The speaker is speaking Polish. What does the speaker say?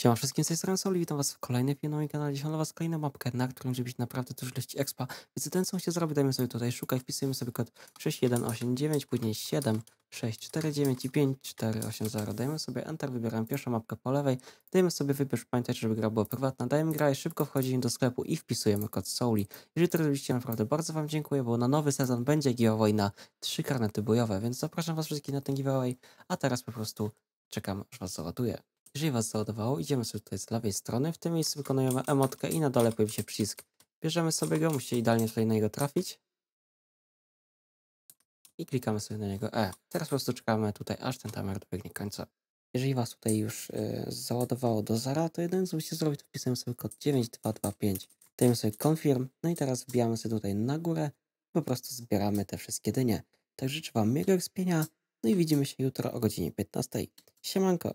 Siema wszystkim, z tej strony Soli, witam was w kolejnym filmie na moim kanale. Dzisiaj was kolejną mapkę, na którym żeby naprawdę dużo ilości expa. Więc ten co się zrobi, dajmy sobie tutaj szukaj, wpisujemy sobie kod 6189, później 7649 i 5, 4, Dajemy sobie Enter, wybieram pierwszą mapkę po lewej. Dajemy sobie wybierz, pamiętajcie, żeby gra była prywatna. Dajemy graj, szybko wchodzimy do sklepu i wpisujemy kod Soli. Jeżeli to robiliście, naprawdę bardzo wam dziękuję, bo na nowy sezon będzie giveaway na 3 karnety bojowe, więc zapraszam was wszystkich na ten giveaway, a teraz po prostu czekam, aż was załaduje. Jeżeli Was załadowało, idziemy sobie tutaj z lewej strony. W tym miejscu wykonujemy emotkę i na dole pojawi się przycisk. Bierzemy sobie go, musicie idealnie tutaj na niego trafić. I klikamy sobie na niego E. Teraz po prostu czekamy tutaj, aż ten timer dobiegnie końca. Jeżeli Was tutaj już y, załadowało do zera, to jeden co musicie zrobić, to wpisujemy sobie kod 9225. Dajemy sobie confirm, no i teraz wbijamy sobie tutaj na górę. Po prostu zbieramy te wszystkie dynie. Także życzę Wam miłego ekspienia, no i widzimy się jutro o godzinie 15. Siemanko!